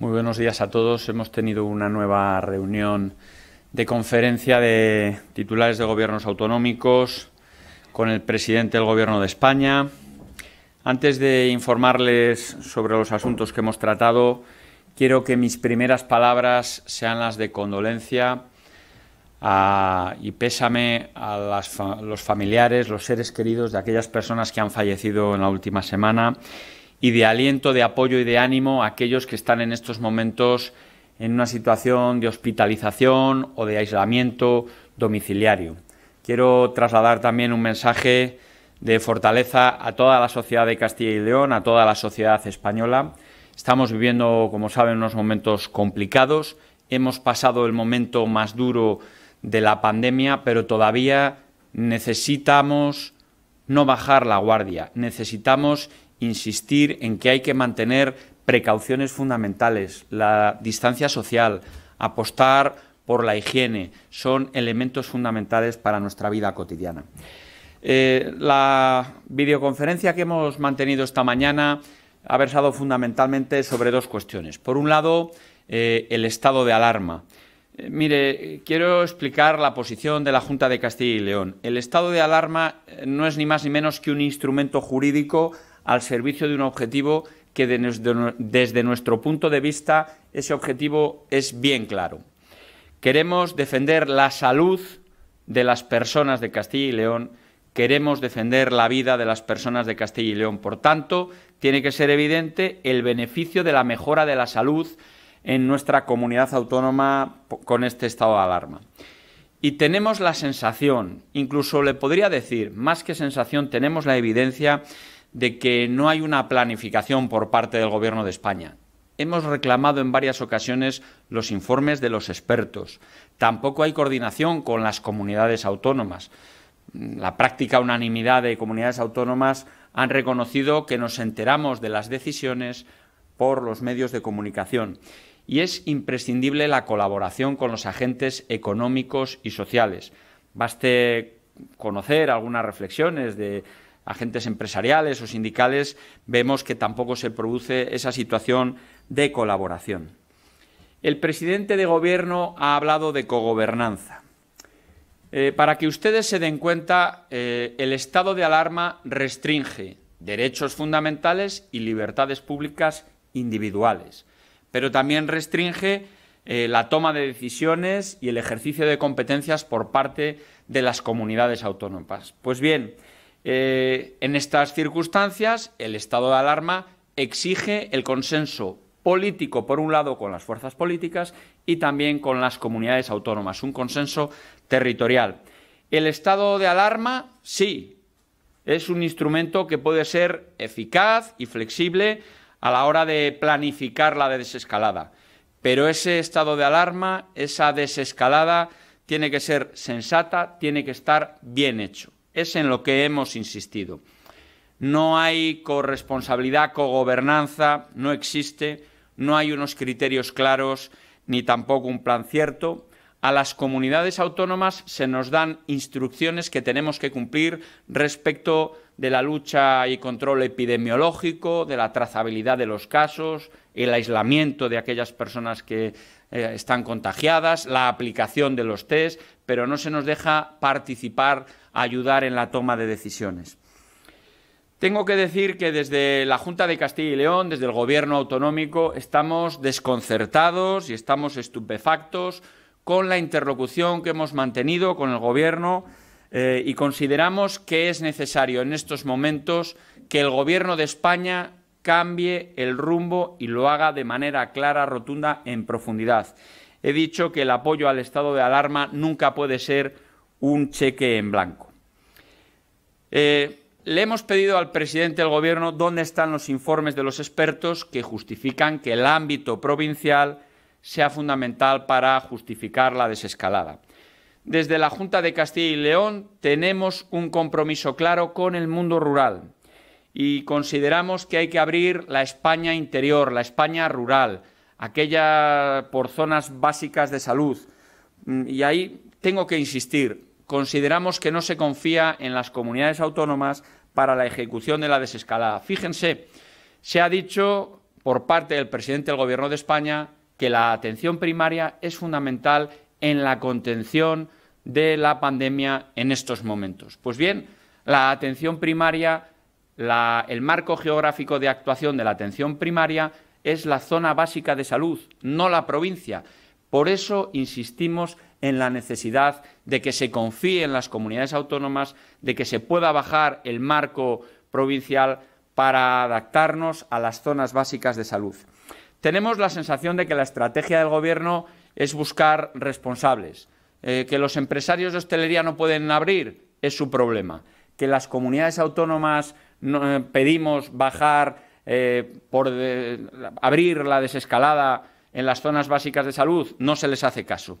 Muy buenos días a todos. Hemos tenido una nueva reunión de conferencia de titulares de gobiernos autonómicos con el presidente del Gobierno de España. Antes de informarles sobre los asuntos que hemos tratado, quiero que mis primeras palabras sean las de condolencia y pésame a los familiares, los seres queridos de aquellas personas que han fallecido en la última semana y de aliento, de apoyo y de ánimo a aquellos que están en estos momentos en una situación de hospitalización o de aislamiento domiciliario. Quiero trasladar también un mensaje de fortaleza a toda la sociedad de Castilla y León, a toda la sociedad española. Estamos viviendo, como saben, unos momentos complicados. Hemos pasado el momento más duro de la pandemia, pero todavía necesitamos no bajar la guardia. Necesitamos insistir en que hay que mantener precauciones fundamentales, la distancia social, apostar por la higiene, son elementos fundamentales para nuestra vida cotidiana. Eh, la videoconferencia que hemos mantenido esta mañana ha versado fundamentalmente sobre dos cuestiones. Por un lado, eh, el estado de alarma. Eh, mire, quiero explicar la posición de la Junta de Castilla y León. El estado de alarma no es ni más ni menos que un instrumento jurídico al servicio de un objetivo que desde nuestro punto de vista ese objetivo es bien claro. Queremos defender la salud de las personas de Castilla y León, queremos defender la vida de las personas de Castilla y León. Por tanto, tiene que ser evidente el beneficio de la mejora de la salud en nuestra comunidad autónoma con este estado de alarma. Y tenemos la sensación, incluso le podría decir, más que sensación, tenemos la evidencia de que no hay una planificación por parte del Gobierno de España. Hemos reclamado en varias ocasiones los informes de los expertos. Tampoco hay coordinación con las comunidades autónomas. La práctica unanimidad de comunidades autónomas han reconocido que nos enteramos de las decisiones por los medios de comunicación y es imprescindible la colaboración con los agentes económicos y sociales. Baste conocer algunas reflexiones de agentes empresariales o sindicales, vemos que tampoco se produce esa situación de colaboración. El presidente de Gobierno ha hablado de cogobernanza. Eh, para que ustedes se den cuenta, eh, el estado de alarma restringe derechos fundamentales y libertades públicas individuales, pero también restringe eh, la toma de decisiones y el ejercicio de competencias por parte de las comunidades autónomas. Pues bien, eh, en estas circunstancias, el estado de alarma exige el consenso político, por un lado, con las fuerzas políticas y también con las comunidades autónomas, un consenso territorial. El estado de alarma, sí, es un instrumento que puede ser eficaz y flexible a la hora de planificar la desescalada. Pero ese estado de alarma, esa desescalada, tiene que ser sensata, tiene que estar bien hecho es en lo que hemos insistido. No hay corresponsabilidad, cogobernanza, no existe, no hay unos criterios claros ni tampoco un plan cierto. A las comunidades autónomas se nos dan instrucciones que tenemos que cumplir respecto de la lucha y control epidemiológico, de la trazabilidad de los casos, el aislamiento de aquellas personas que eh, están contagiadas, la aplicación de los test, pero no se nos deja participar, ayudar en la toma de decisiones. Tengo que decir que desde la Junta de Castilla y León, desde el Gobierno autonómico, estamos desconcertados y estamos estupefactos con la interlocución que hemos mantenido con el Gobierno eh, y consideramos que es necesario en estos momentos que el Gobierno de España cambie el rumbo y lo haga de manera clara, rotunda, en profundidad he dicho que el apoyo al estado de alarma nunca puede ser un cheque en blanco. Eh, le hemos pedido al presidente del Gobierno dónde están los informes de los expertos que justifican que el ámbito provincial sea fundamental para justificar la desescalada. Desde la Junta de Castilla y León tenemos un compromiso claro con el mundo rural y consideramos que hay que abrir la España interior, la España rural, aquella por zonas básicas de salud. Mm, y ahí tengo que insistir, consideramos que no se confía en las comunidades autónomas para la ejecución de la desescalada. Fíjense, se ha dicho por parte del presidente del Gobierno de España que la atención primaria es fundamental en la contención de la pandemia en estos momentos. Pues bien, la atención primaria, el marco geográfico de actuación de la atención primaria es la zona básica de salud, no la provincia. Por eso insistimos en la necesidad de que se confíe en las comunidades autónomas, de que se pueda bajar el marco provincial para adaptarnos a las zonas básicas de salud. Tenemos la sensación de que la estrategia del Gobierno es buscar responsables, eh, que los empresarios de hostelería no pueden abrir es su problema, que las comunidades autónomas eh, pedimos bajar eh, por abrir la desescalada en las zonas básicas de salud, no se les hace caso.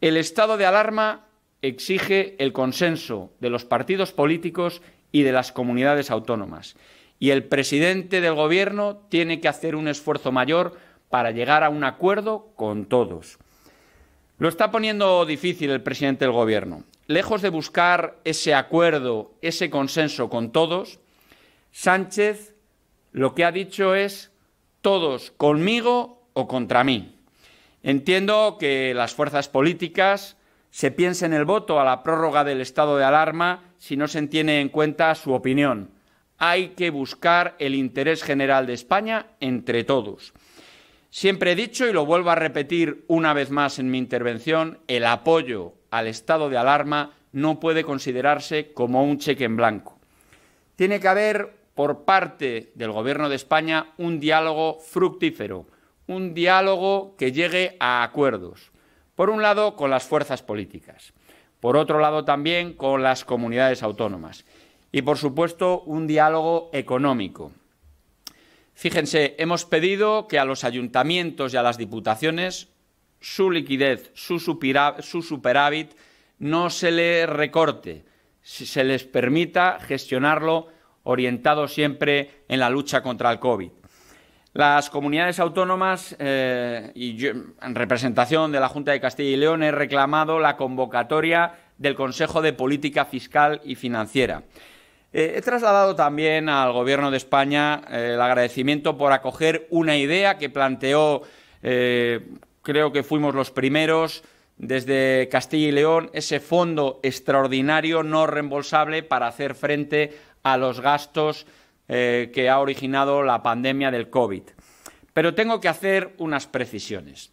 El estado de alarma exige el consenso de los partidos políticos y de las comunidades autónomas. Y el presidente del Gobierno tiene que hacer un esfuerzo mayor para llegar a un acuerdo con todos. Lo está poniendo difícil el presidente del Gobierno. Lejos de buscar ese acuerdo, ese consenso con todos, Sánchez lo que ha dicho es todos conmigo o contra mí. Entiendo que las fuerzas políticas se piensen el voto a la prórroga del estado de alarma si no se tiene en cuenta su opinión. Hay que buscar el interés general de España entre todos. Siempre he dicho, y lo vuelvo a repetir una vez más en mi intervención, el apoyo al estado de alarma no puede considerarse como un cheque en blanco. Tiene que haber por parte del Gobierno de España un diálogo fructífero, un diálogo que llegue a acuerdos, por un lado con las fuerzas políticas, por otro lado también con las comunidades autónomas y, por supuesto, un diálogo económico. Fíjense, hemos pedido que a los ayuntamientos y a las diputaciones su liquidez, su, superávit, no se le recorte, se les permita gestionarlo orientado siempre en la lucha contra el COVID. Las comunidades autónomas eh, y en representación de la Junta de Castilla y León he reclamado la convocatoria del Consejo de Política Fiscal y Financiera. Eh, he trasladado también al Gobierno de España eh, el agradecimiento por acoger una idea que planteó, creo que fuimos los primeros, desde Castilla y León, ese fondo extraordinario no reembolsable para hacer frente a los gastos eh, que ha originado la pandemia del COVID. Pero tengo que hacer unas precisiones.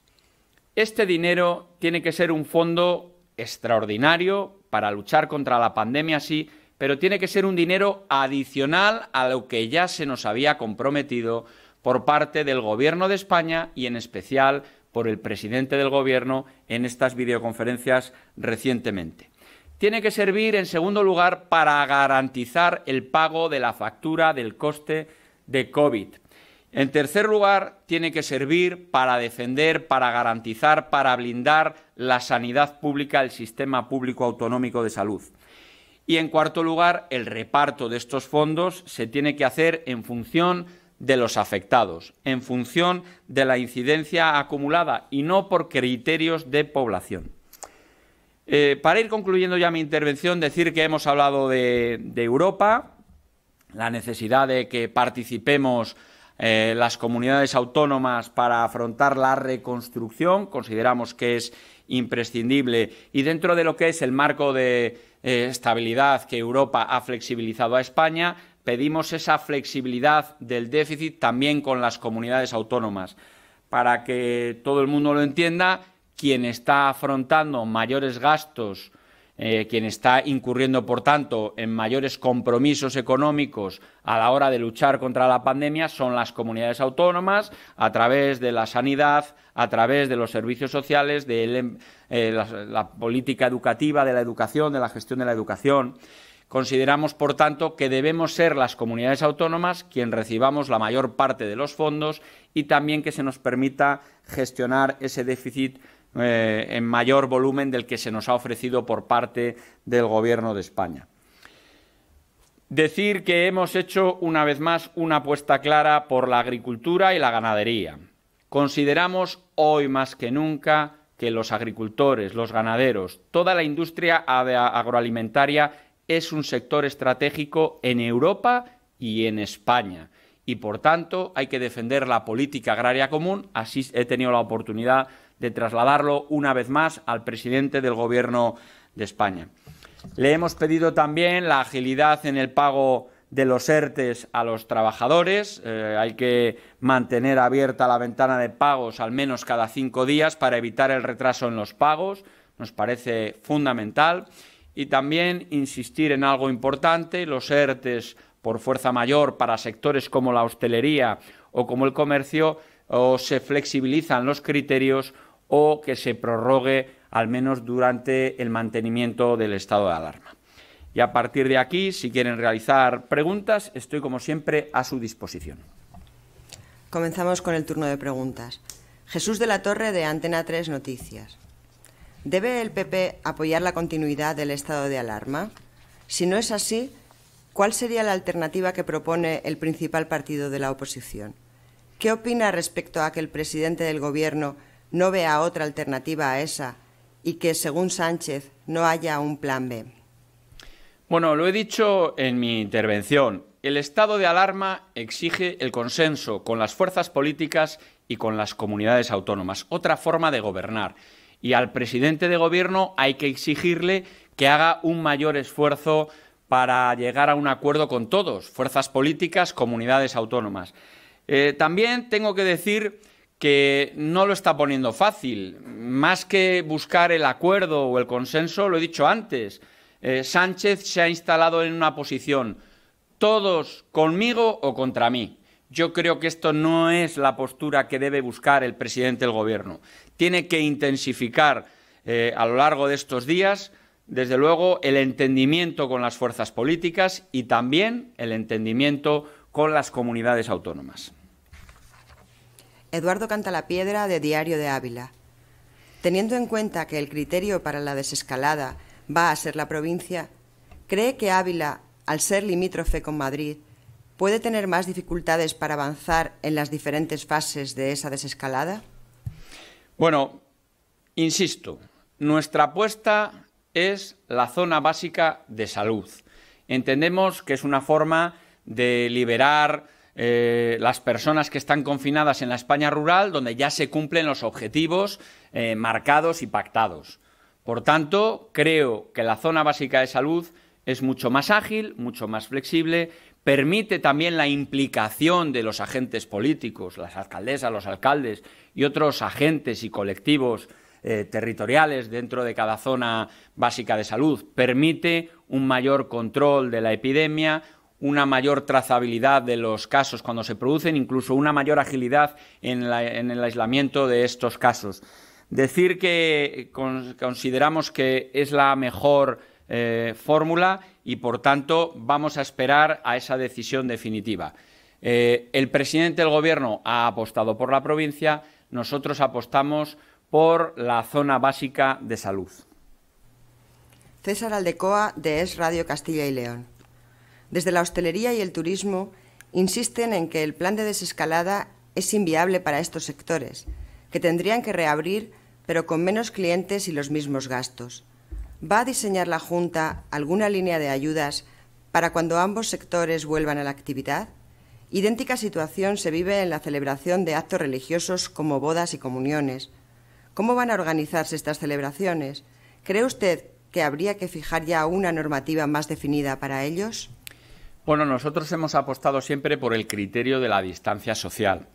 Este dinero tiene que ser un fondo extraordinario para luchar contra la pandemia, sí, pero tiene que ser un dinero adicional a lo que ya se nos había comprometido por parte del Gobierno de España y en especial por el presidente del Gobierno en estas videoconferencias recientemente tiene que servir, en segundo lugar, para garantizar el pago de la factura del coste de COVID. En tercer lugar, tiene que servir para defender, para garantizar, para blindar la sanidad pública, el sistema público autonómico de salud. Y en cuarto lugar, el reparto de estos fondos se tiene que hacer en función de los afectados, en función de la incidencia acumulada y no por criterios de población. Eh, para ir concluyendo ya mi intervención, decir que hemos hablado de, Europa, la necesidad de que participemos eh, las comunidades autónomas para afrontar la reconstrucción, consideramos que es imprescindible y dentro de lo que es el marco de eh, estabilidad que Europa ha flexibilizado a España, pedimos esa flexibilidad del déficit también con las comunidades autónomas. Para que todo el mundo lo entienda, quien está afrontando mayores gastos, eh, quien está incurriendo, por tanto, en mayores compromisos económicos a la hora de luchar contra la pandemia, son las comunidades autónomas, a través de la sanidad, a través de los servicios sociales, de em, eh, la, la política educativa, de la educación, de la gestión de la educación. Consideramos, por tanto, que debemos ser las comunidades autónomas quien recibamos la mayor parte de los fondos y también que se nos permita gestionar ese déficit eh, en mayor volumen del que se nos ha ofrecido por parte del Gobierno de España. Decir que hemos hecho una vez más una apuesta clara por la agricultura y la ganadería. Consideramos hoy más que nunca que los agricultores, los ganaderos, toda la industria agroalimentaria es un sector estratégico en Europa y en España. Y por tanto hay que defender la política agraria común. Así he tenido la oportunidad de trasladarlo una vez más al presidente del Gobierno de España. Le hemos pedido también la agilidad en el pago de los ERTES a los trabajadores. Eh, hay que mantener abierta la ventana de pagos al menos cada cinco días para evitar el retraso en los pagos. Nos parece fundamental. Y también insistir en algo importante, los ERTES por fuerza mayor para sectores como la hostelería o como el comercio o se flexibilizan los criterios o que se prorrogue al menos durante el mantenimiento del estado de alarma. Y a partir de aquí, si quieren realizar preguntas, estoy como siempre a su disposición. Comenzamos con el turno de preguntas. Jesús de la Torre de Antena 3 Noticias. ¿Debe el PP apoyar la continuidad del estado de alarma? Si no es así, ¿cuál sería la alternativa que propone el principal partido de la oposición? ¿Qué opina respecto a que el presidente del Gobierno no vea otra alternativa a esa y que, según Sánchez, no haya un plan B. Bueno, lo he dicho en mi intervención. El estado de alarma exige el consenso con las fuerzas políticas y con las comunidades autónomas, otra forma de gobernar. Y al presidente de gobierno hay que exigirle que haga un mayor esfuerzo para llegar a un acuerdo con todos, fuerzas políticas, comunidades autónomas. Eh, también tengo que decir que no lo está poniendo fácil. Más que buscar el acuerdo o el consenso, lo he dicho antes, eh, Sánchez se ha instalado en una posición, todos conmigo o contra mí. Yo creo que esto no es la postura que debe buscar el presidente del Gobierno. Tiene que intensificar eh, a lo largo de estos días, desde luego, el entendimiento con las fuerzas políticas y también el entendimiento con las comunidades autónomas. Eduardo Cantalapiedra de Diario de Ávila. Teniendo en cuenta que el criterio para la desescalada va a ser la provincia, cree que Ávila, al ser limítrofe con Madrid, puede tener más dificultades para avanzar en las diferentes fases de esa desescalada? Bueno, insisto, nuestra apuesta es la zona básica de salud. Entendemos que es una forma de liberar eh, las personas que están confinadas en la España rural, donde ya se cumplen los objetivos eh, marcados y pactados. Por tanto, creo que la zona básica de salud es mucho más ágil, mucho más flexible, permite también la implicación de los agentes políticos, las alcaldesas, los alcaldes y otros agentes y colectivos eh, territoriales dentro de cada zona básica de salud, permite un mayor control de la epidemia, una mayor trazabilidad de los casos cuando se producen, incluso una mayor agilidad en, el aislamiento de estos casos. Decir que consideramos que es la mejor eh, fórmula y, por tanto, vamos a esperar a esa decisión definitiva. Eh, el presidente del Gobierno ha apostado por la provincia, nosotros apostamos por la zona básica de salud. César Aldecoa, de Es Radio Castilla y León. Desde la hostelería y el turismo insisten en que el plan de desescalada es inviable para estos sectores, que tendrían que reabrir pero con menos clientes y los mismos gastos. ¿Va a diseñar la Junta alguna línea de ayudas para cuando ambos sectores vuelvan a la actividad? Idéntica situación se vive en la celebración de actos religiosos como bodas y comuniones. ¿Cómo van a organizarse estas celebraciones? ¿Cree usted que habría que fijar ya una normativa más definida para ellos? Bueno, nosotros hemos apostado siempre por el criterio de la distancia social.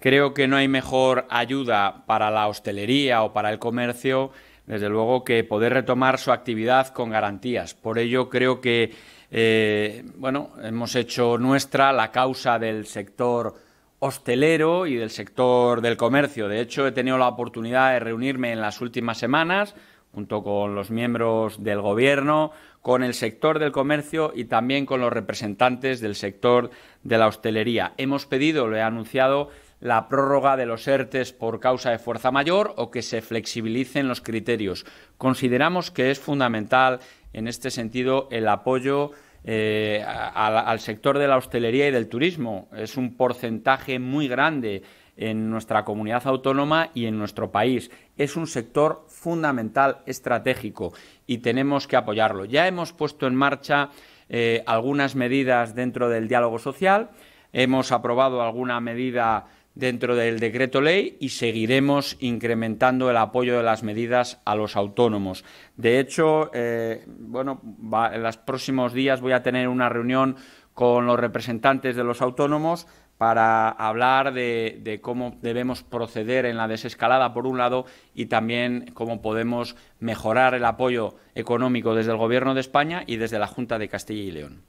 Creo que no hay mejor ayuda para la hostelería o para el comercio, desde luego, que poder retomar su actividad con garantías. Por ello, creo que eh, bueno, hemos hecho nuestra la causa del sector hostelero y del sector del comercio. De hecho, he tenido la oportunidad de reunirme en las últimas semanas junto con los miembros del Gobierno, con el sector del comercio y también con los representantes del sector de la hostelería. Hemos pedido, lo he anunciado, la prórroga de los ERTES por causa de fuerza mayor o que se flexibilicen los criterios. Consideramos que es fundamental, en este sentido, el apoyo eh, al sector de la hostelería y del turismo. Es un porcentaje muy grande en nuestra comunidad autónoma y en nuestro país. Es un sector fundamental, estratégico, y tenemos que apoyarlo. Ya hemos puesto en marcha eh, algunas medidas dentro del diálogo social, hemos aprobado alguna medida dentro del decreto ley y seguiremos incrementando el apoyo de las medidas a los autónomos. De hecho, eh, bueno, en los próximos días voy a tener una reunión con los representantes de los autónomos para hablar de, cómo debemos proceder en la desescalada, por un lado, y también cómo podemos mejorar el apoyo económico desde el Gobierno de España y desde la Junta de Castilla y León.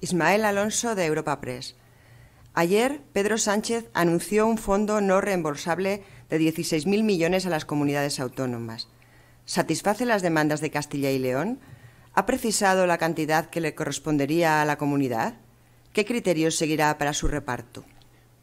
Ismael Alonso, de Europa Press. Ayer, Pedro Sánchez anunció un fondo no reembolsable de 16.000 millones a las comunidades autónomas. ¿Satisface las demandas de Castilla y León? ¿Ha precisado la cantidad que le correspondería a la comunidad? ¿Qué criterios seguirá para su reparto?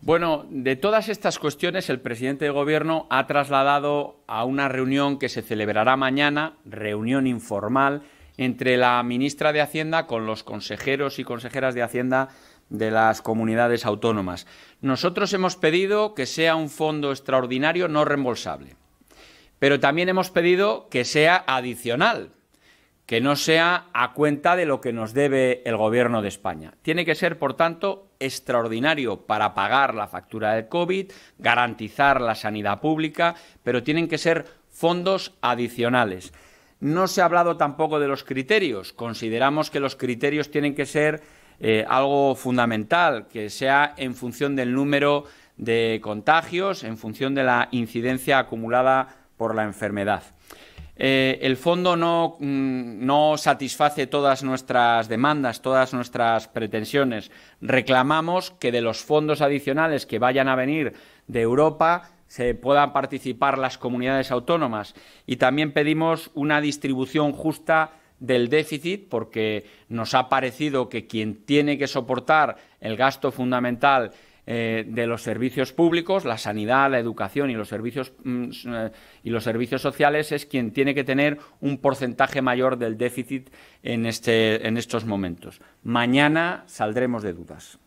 Bueno, de todas estas cuestiones el presidente de Gobierno ha trasladado a una reunión que se celebrará mañana, reunión informal, entre la ministra de Hacienda con los consejeros y consejeras de Hacienda de las comunidades autónomas. Nosotros hemos pedido que sea un fondo extraordinario no reembolsable, pero también hemos pedido que sea adicional, que no sea a cuenta de lo que nos debe el Gobierno de España. Tiene que ser, por tanto, extraordinario para pagar la factura del COVID, garantizar la sanidad pública, pero tienen que ser fondos adicionales. No se ha hablado tampoco de los criterios. Consideramos que los criterios tienen que ser eh, algo fundamental, que sea en función del número de contagios, en función de la incidencia acumulada por la enfermedad. Eh, el fondo no, mm, no, satisface todas nuestras demandas, todas nuestras pretensiones. Reclamamos que de los fondos adicionales que vayan a venir de Europa se puedan participar las comunidades autónomas y también pedimos una distribución justa del déficit porque nos ha parecido que quien tiene que soportar el gasto fundamental eh, de los servicios públicos, la sanidad, la educación y los servicios mm, eh, y los servicios sociales es quien tiene que tener un porcentaje mayor del déficit en, este, en estos momentos. Mañana saldremos de dudas.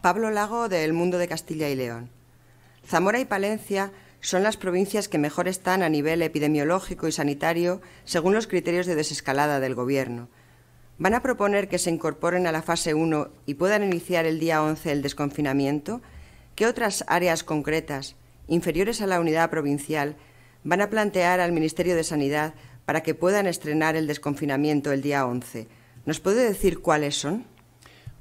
Pablo Lago del Mundo de Castilla y León. Zamora y Palencia son las provincias que mejor están a nivel epidemiológico y sanitario según los criterios de desescalada del Gobierno ¿Van a proponer que se incorporen a la fase 1 y puedan iniciar el día 11 el desconfinamiento? ¿Qué otras áreas concretas, inferiores a la unidad provincial, van a plantear al Ministerio de Sanidad para que puedan estrenar el desconfinamiento el día 11? ¿Nos puede decir cuáles son?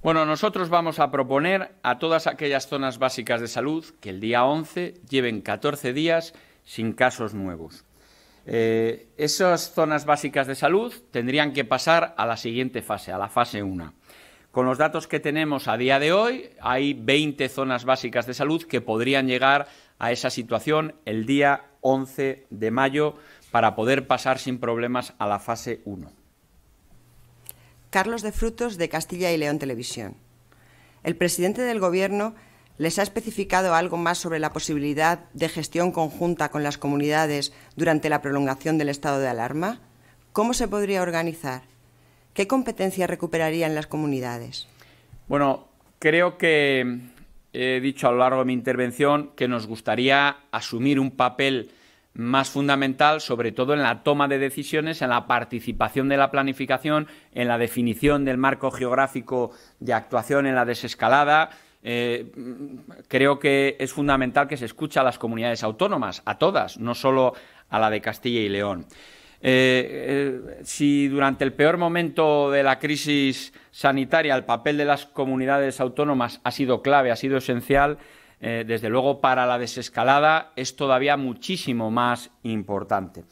Bueno, nosotros vamos a proponer a todas aquellas zonas básicas de salud que el día 11 lleven 14 días sin casos nuevos. Eh, esas zonas básicas de salud tendrían que pasar a la siguiente fase, a la fase 1. Con los datos que tenemos a día de hoy, hay 20 zonas básicas de salud que podrían llegar a esa situación el día 11 de mayo para poder pasar sin problemas a la fase 1. Carlos de Frutos, de Castilla y León Televisión. El presidente del Gobierno ¿Les ha especificado algo más sobre la posibilidad de gestión conjunta con las comunidades durante la prolongación del estado de alarma? ¿Cómo se podría organizar? ¿Qué competencias recuperarían las comunidades? Bueno, creo que he dicho a lo largo de mi intervención que nos gustaría asumir un papel más fundamental, sobre todo en la toma de decisiones, en la participación de la planificación, en la definición del marco geográfico de actuación, en la desescalada, eh, creo que es fundamental que se escuche a las comunidades autónomas, a todas, no solo a la de Castilla y León. Eh, eh, si durante el peor momento de la crisis sanitaria el papel de las comunidades autónomas ha sido clave, ha sido esencial, desde luego para la desescalada es todavía muchísimo más importante.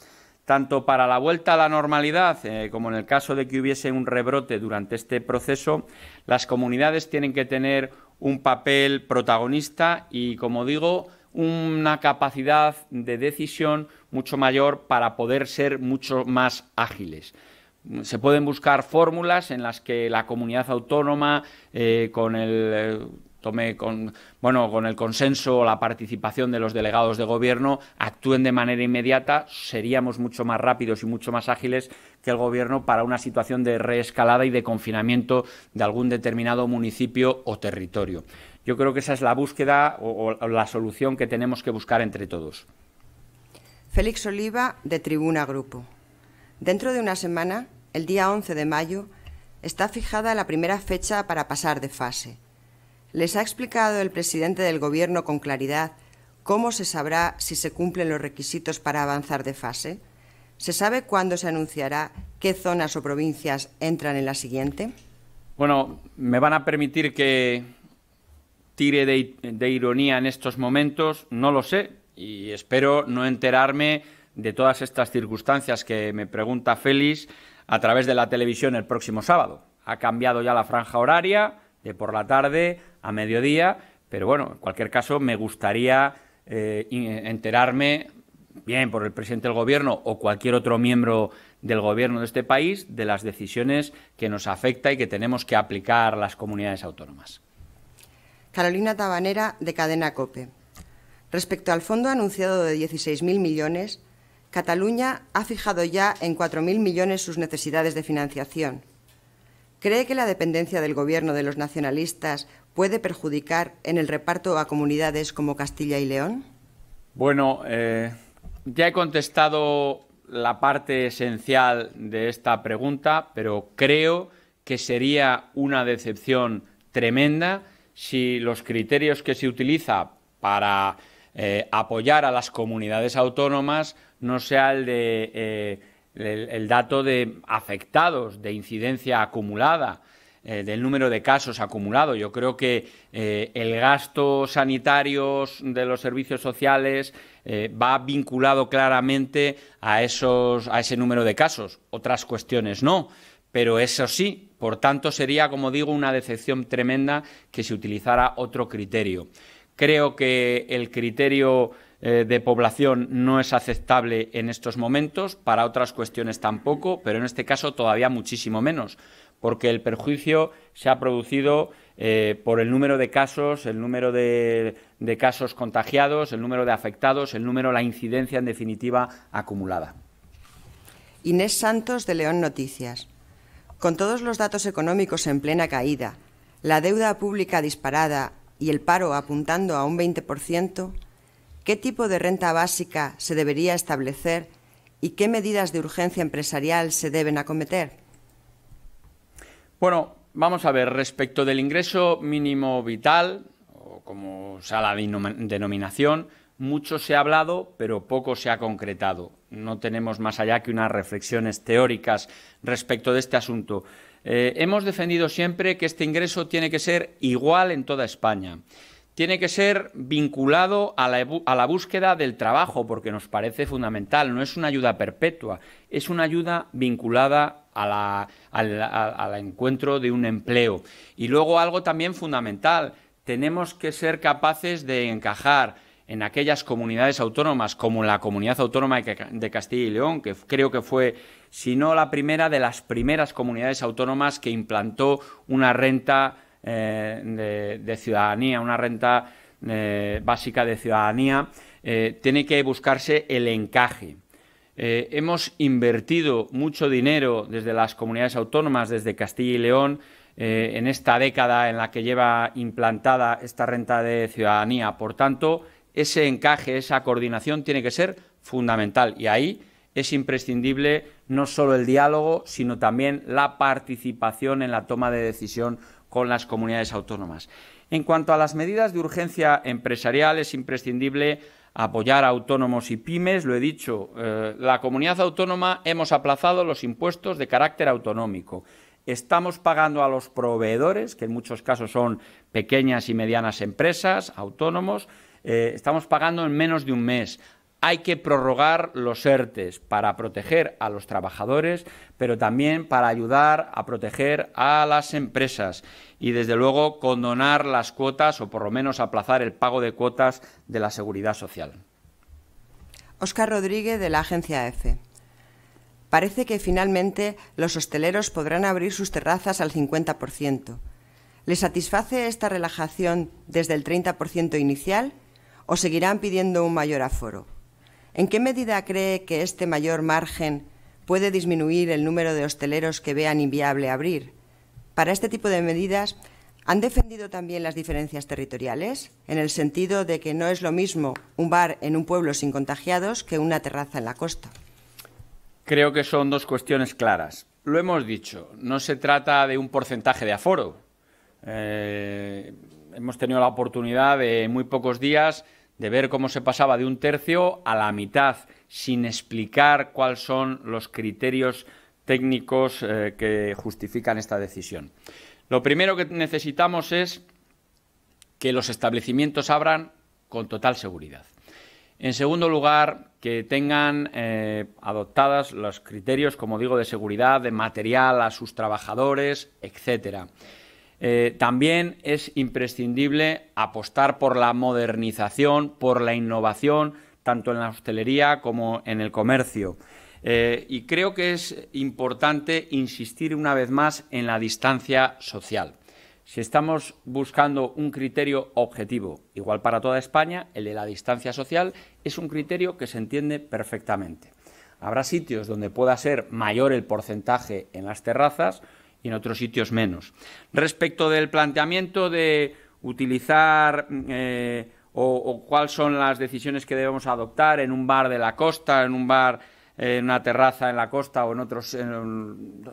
Tanto para la vuelta a la normalidad como en el caso de que hubiese un rebrote durante este proceso, las comunidades tienen que tener un papel protagonista y, como digo, una capacidad de decisión mucho mayor para poder ser mucho más ágiles. Se pueden buscar fórmulas en las que la comunidad autónoma, eh, con el eh, tome con, bueno, con el consenso o la participación de los delegados de gobierno, actúen de manera inmediata, seríamos mucho más rápidos y mucho más ágiles que el gobierno para una situación de reescalada y de confinamiento de algún determinado municipio o territorio. Yo creo que esa es la búsqueda o, o la solución que tenemos que buscar entre todos. Félix Oliva, de Tribuna Grupo. Dentro de una semana, el día 11 de mayo, está fijada la primera fecha para pasar de fase ¿Les ha explicado el presidente del Gobierno con claridad cómo se sabrá si se cumplen los requisitos para avanzar de fase? ¿Se sabe cuándo se anunciará qué zonas o provincias entran en la siguiente? Bueno, me van a permitir que tire de, ironía en estos momentos, no lo sé, y espero no enterarme de todas estas circunstancias que me pregunta Félix a través de la televisión el próximo sábado. Ha cambiado ya la franja horaria, de por la tarde a mediodía, pero bueno, en cualquier caso me gustaría eh, enterarme, bien por el presidente del gobierno o cualquier otro miembro del gobierno de este país, de las decisiones que nos afecta y que tenemos que aplicar las comunidades autónomas. Carolina Tabanera, de Cadena COPE. Respecto al fondo anunciado de 16.000 millones, Cataluña ha fijado ya en 4.000 millones sus necesidades de financiación ¿Cree que la dependencia del gobierno de los nacionalistas puede perjudicar en el reparto a comunidades como Castilla y León? Bueno, eh, ya he contestado la parte esencial de esta pregunta, pero creo que sería una decepción tremenda si los criterios que se utiliza para eh, apoyar a las comunidades autónomas no sea el de eh, el, dato de afectados, de incidencia acumulada, eh, del número de casos acumulado. Yo creo que eh, el gasto sanitario de los servicios sociales eh, va vinculado claramente a, esos, a ese número de casos. Otras cuestiones no. Pero eso sí, por tanto, sería, como digo, una decepción tremenda que se utilizara otro criterio. Creo que el criterio eh, de población no es aceptable en estos momentos, para otras cuestiones tampoco, pero en este caso todavía muchísimo menos, porque el perjuicio se ha producido eh, por el número de casos, el número de, de casos contagiados, el número de afectados, el número, la incidencia en definitiva acumulada. Inés Santos de León Noticias. Con todos los datos económicos en plena caída, la deuda pública disparada y el paro apuntando a un 20%, qué tipo de renta básica se debería establecer y qué medidas de urgencia empresarial se deben acometer? Bueno, vamos a ver, respecto del ingreso mínimo vital, o como sea la denominación, mucho se ha hablado, pero poco se ha concretado. No tenemos más allá que unas reflexiones teóricas respecto de este asunto. Eh, hemos defendido siempre que este ingreso tiene que ser igual en toda España tiene que ser vinculado a la, búsqueda del trabajo, porque nos parece fundamental. No es una ayuda perpetua, es una ayuda vinculada al, al encuentro de un empleo. Y luego algo también fundamental, tenemos que ser capaces de encajar en aquellas comunidades autónomas, como la comunidad autónoma de Castilla y León, que creo que fue, si no la primera, de las primeras comunidades autónomas que implantó una renta eh, de, ciudadanía, una renta eh, básica de ciudadanía, eh, tiene que buscarse el encaje. hemos invertido mucho dinero desde las comunidades autónomas, desde Castilla y León, en esta década en la que lleva implantada esta renta de ciudadanía. Por tanto, ese encaje, esa coordinación tiene que ser fundamental. Y ahí es imprescindible no solo el diálogo, sino también la participación en la toma de decisión con las comunidades autónomas. En cuanto a las medidas de urgencia empresarial, es imprescindible apoyar a autónomos y pymes. Lo he dicho, eh, la comunidad autónoma hemos aplazado los impuestos de carácter autonómico. Estamos pagando a los proveedores, que en muchos casos son pequeñas y medianas empresas, autónomos, eh, estamos pagando en menos de un mes. Hay que prorrogar los ERTES para proteger a los trabajadores, pero también para ayudar a proteger a las empresas y, desde luego, condonar las cuotas o, por lo menos, aplazar el pago de cuotas de la seguridad social. Óscar Rodríguez, de la agencia EFE. E. Parece que finalmente los hosteleros podrán abrir sus terrazas al 50%. ¿Les satisface esta relajación desde el 30% inicial o seguirán pidiendo un mayor aforo? ¿En qué medida cree que este mayor margen puede disminuir el número de hosteleros que vean inviable abrir? Para este tipo de medidas, ¿han defendido también las diferencias territoriales? En el sentido de que no es lo mismo un bar en un pueblo sin contagiados que una terraza en la costa. Creo que son dos cuestiones claras. Lo hemos dicho, no se trata de un porcentaje de aforo. Eh, hemos tenido la oportunidad de muy pocos días de ver cómo se pasaba de un tercio a la mitad, sin explicar cuáles son los criterios técnicos eh, que justifican esta decisión. Lo primero que necesitamos es que los establecimientos abran con total seguridad. En segundo lugar, que tengan adoptados eh, adoptadas los criterios, como digo, de seguridad, de material a sus trabajadores, etcétera. Eh, también es imprescindible apostar por la modernización, por la innovación, tanto en la hostelería como en el comercio. Eh, y creo que es importante insistir una vez más en la distancia social. Si estamos buscando un criterio objetivo, igual para toda España, el de la distancia social es un criterio que se entiende perfectamente. Habrá sitios donde pueda ser mayor el porcentaje en las terrazas, y en otros sitios menos. Respecto del planteamiento de utilizar eh, o, cuáles son las decisiones que debemos adoptar en un bar de la costa, en un bar en una terraza en la costa o en otros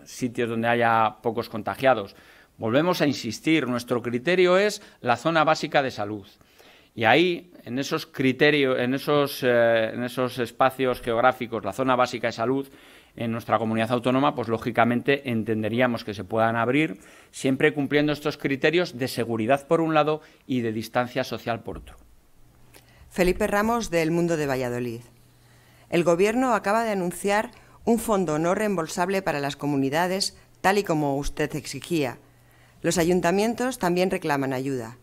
sitios donde haya pocos contagiados. Volvemos a insistir, nuestro criterio es la zona básica de salud. Y ahí, en esos criterios, en esos, eh, en esos espacios geográficos, la zona básica de salud, en nuestra comunidad autónoma, pues lógicamente entenderíamos que se puedan abrir, siempre cumpliendo estos criterios de seguridad por un lado y de distancia social por otro. Felipe Ramos, del Mundo de Valladolid. El Gobierno acaba de anunciar un fondo no reembolsable para las comunidades, tal y como usted exigía. Los ayuntamientos también reclaman ayuda.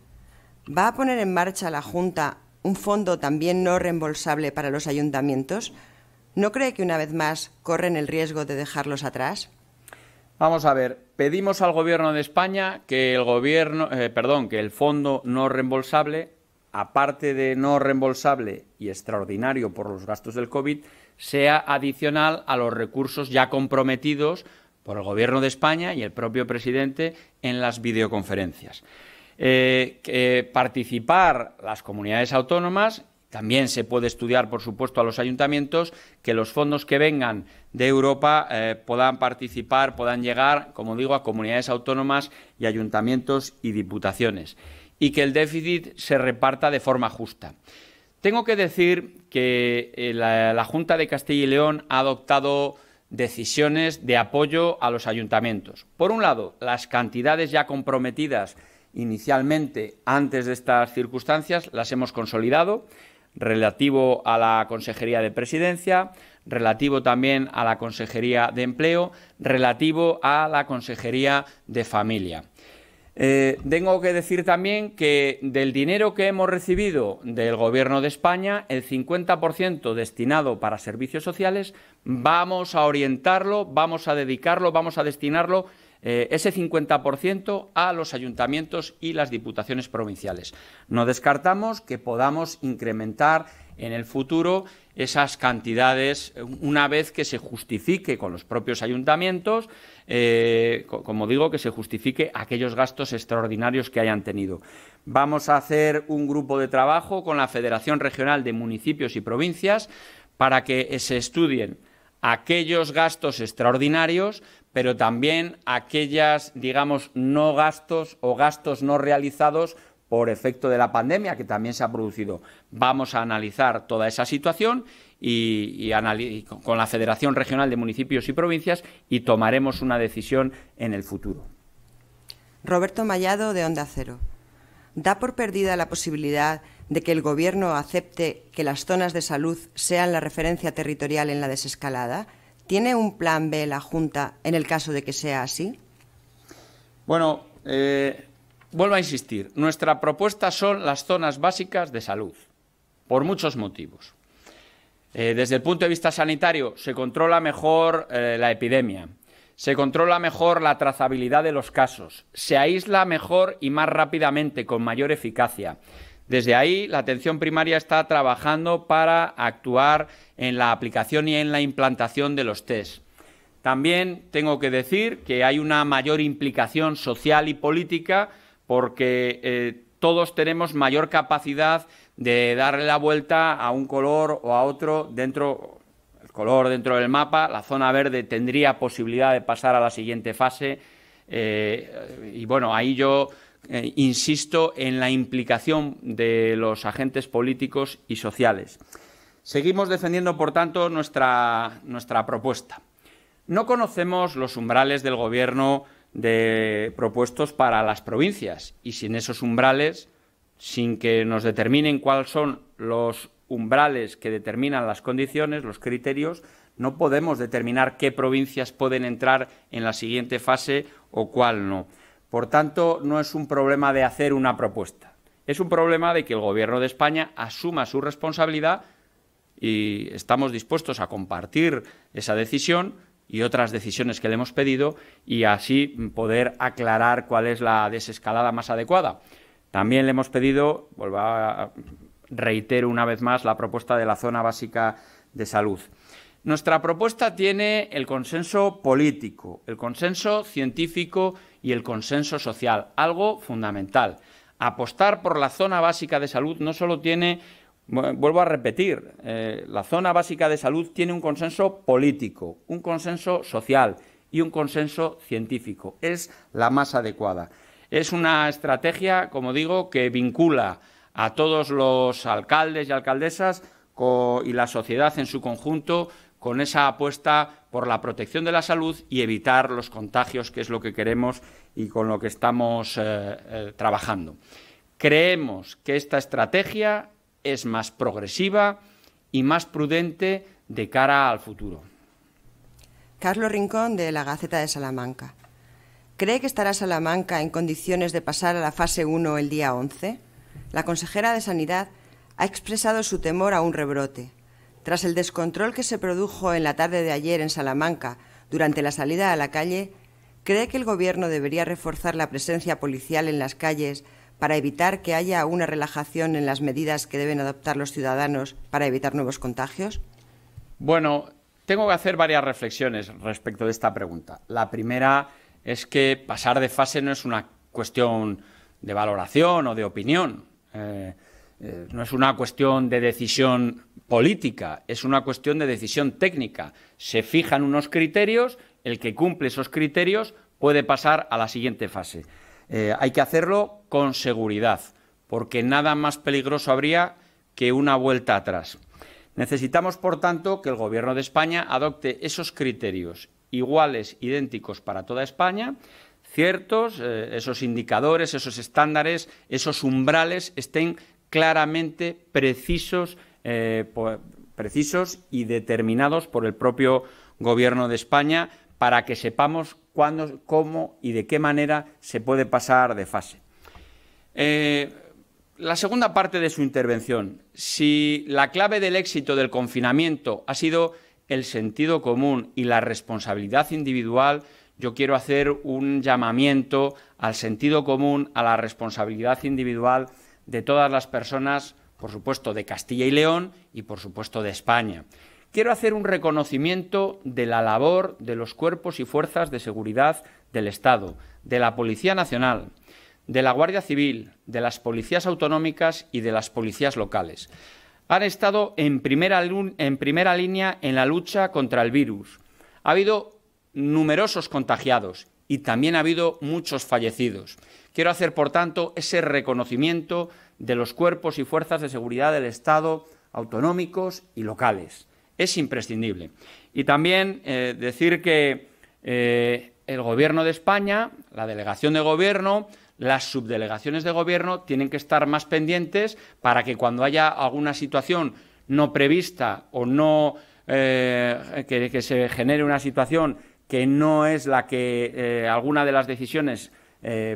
¿Va a poner en marcha la Junta un fondo también no reembolsable para los ayuntamientos? ¿No cree que una vez más corren el riesgo de dejarlos atrás? Vamos a ver, pedimos al Gobierno de España que el gobierno, eh, perdón, que el fondo no reembolsable, aparte de no reembolsable y extraordinario por los gastos del COVID, sea adicional a los recursos ya comprometidos por el Gobierno de España y el propio presidente en las videoconferencias. Eh, que participar las comunidades autónomas. También se puede estudiar, por supuesto, a los ayuntamientos que los fondos que vengan de Europa eh, puedan participar, puedan llegar, como digo, a comunidades autónomas y ayuntamientos y diputaciones, y que el déficit se reparta de forma justa. Tengo que decir que eh, la Junta de Castilla y León ha adoptado decisiones de apoyo a los ayuntamientos. Por un lado, las cantidades ya comprometidas inicialmente antes de estas circunstancias, las hemos consolidado relativo a la Consejería de Presidencia, relativo también a la Consejería de Empleo, relativo a la Consejería de Familia. Eh, tengo que decir también que del dinero que hemos recibido del Gobierno de España, el 50% destinado para servicios sociales, vamos a orientarlo, vamos a dedicarlo, vamos a destinarlo eh, ese 50% a los ayuntamientos y las diputaciones provinciales. No descartamos que podamos incrementar en el futuro esas cantidades una vez que se justifique con los propios ayuntamientos, eh, como digo, que se justifique aquellos gastos extraordinarios que hayan tenido. Vamos a hacer un grupo de trabajo con la Federación Regional de Municipios y Provincias para que se estudien aquellos gastos extraordinarios pero también aquellas, digamos, no gastos o gastos no realizados por efecto de la pandemia que también se ha producido. Vamos a analizar toda esa situación y, con la Federación Regional de Municipios y Provincias y tomaremos una decisión en el futuro. Roberto Mallado, de Onda Cero. ¿Da por perdida la posibilidad de que el Gobierno acepte que las zonas de salud sean la referencia territorial en la desescalada? ¿Tiene un plan B la Junta en el caso de que sea así? Bueno, eh, vuelvo a insistir. Nuestra propuesta son las zonas básicas de salud, por muchos motivos. Eh, desde el punto de vista sanitario, se controla mejor eh, la epidemia, se controla mejor la trazabilidad de los casos, se aísla mejor y más rápidamente, con mayor eficacia, desde ahí, la atención primaria está trabajando para actuar en la aplicación y en la implantación de los test. También tengo que decir que hay una mayor implicación social y política porque eh, todos tenemos mayor capacidad de darle la vuelta a un color o a otro dentro el color dentro del mapa, la zona verde tendría posibilidad de pasar a la siguiente fase. Eh, y bueno, ahí yo eh, insisto en la implicación de los agentes políticos y sociales. Seguimos defendiendo, por tanto, nuestra, nuestra propuesta. No conocemos los umbrales del Gobierno de propuestos para las provincias y sin esos umbrales, sin que nos determinen cuáles son los umbrales que determinan las condiciones, los criterios, no podemos determinar qué provincias pueden entrar en la siguiente fase o cuál no. Por tanto, no es un problema de hacer una propuesta, es un problema de que el Gobierno de España asuma su responsabilidad y estamos dispuestos a compartir esa decisión y otras decisiones que le hemos pedido y así poder aclarar cuál es la desescalada más adecuada. También le hemos pedido, vuelvo a reitero una vez más, la propuesta de la zona básica de salud. Nuestra propuesta tiene el consenso político, el consenso científico y el consenso social, algo fundamental. Apostar por la zona básica de salud no solo tiene, vuelvo a repetir, eh, la zona básica de salud tiene un consenso político, un consenso social y un consenso científico. Es la más adecuada. Es una estrategia, como digo, que vincula a todos los alcaldes y alcaldesas y la sociedad en su conjunto con esa apuesta por la protección de la salud y evitar los contagios, que es lo que queremos y con lo que estamos eh, eh, trabajando. Creemos que esta estrategia es más progresiva y más prudente de cara al futuro. Carlos Rincón, de la Gaceta de Salamanca. ¿Cree que estará Salamanca en condiciones de pasar a la fase 1 el día 11? La consejera de Sanidad ha expresado su temor a un rebrote. Tras el descontrol que se produjo en la tarde de ayer en Salamanca durante la salida a la calle, ¿cree que el Gobierno debería reforzar la presencia policial en las calles para evitar que haya una relajación en las medidas que deben adoptar los ciudadanos para evitar nuevos contagios? Bueno, tengo que hacer varias reflexiones respecto de esta pregunta. La primera es que pasar de fase no es una cuestión de valoración o de opinión, eh, eh, no es una cuestión de decisión política, es una cuestión de decisión técnica. Se fijan unos criterios, el que cumple esos criterios puede pasar a la siguiente fase. Eh, hay que hacerlo con seguridad, porque nada más peligroso habría que una vuelta atrás. Necesitamos, por tanto, que el Gobierno de España adopte esos criterios iguales, idénticos para toda España, ciertos, eh, esos indicadores, esos estándares, esos umbrales estén claramente precisos eh, precisos y determinados por el propio Gobierno de España para que sepamos cuándo, cómo y de qué manera se puede pasar de fase. Eh, la segunda parte de su intervención, si la clave del éxito del confinamiento ha sido el sentido común y la responsabilidad individual, yo quiero hacer un llamamiento al sentido común, a la responsabilidad individual de todas las personas por supuesto de Castilla y León y por supuesto de España. Quiero hacer un reconocimiento de la labor de los cuerpos y fuerzas de seguridad del Estado, de la Policía Nacional, de la Guardia Civil, de las policías autonómicas y de las policías locales. Han estado en primera, en primera línea en la lucha contra el virus. Ha habido numerosos contagiados y también ha habido muchos fallecidos. Quiero hacer, por tanto, ese reconocimiento de los cuerpos y fuerzas de seguridad del Estado, autonómicos y locales. Es imprescindible. Y también eh, decir que eh, el Gobierno de España, la delegación de Gobierno, las subdelegaciones de Gobierno tienen que estar más pendientes para que cuando haya alguna situación no prevista o no eh, que, que, se genere una situación que no es la que alguna de las decisiones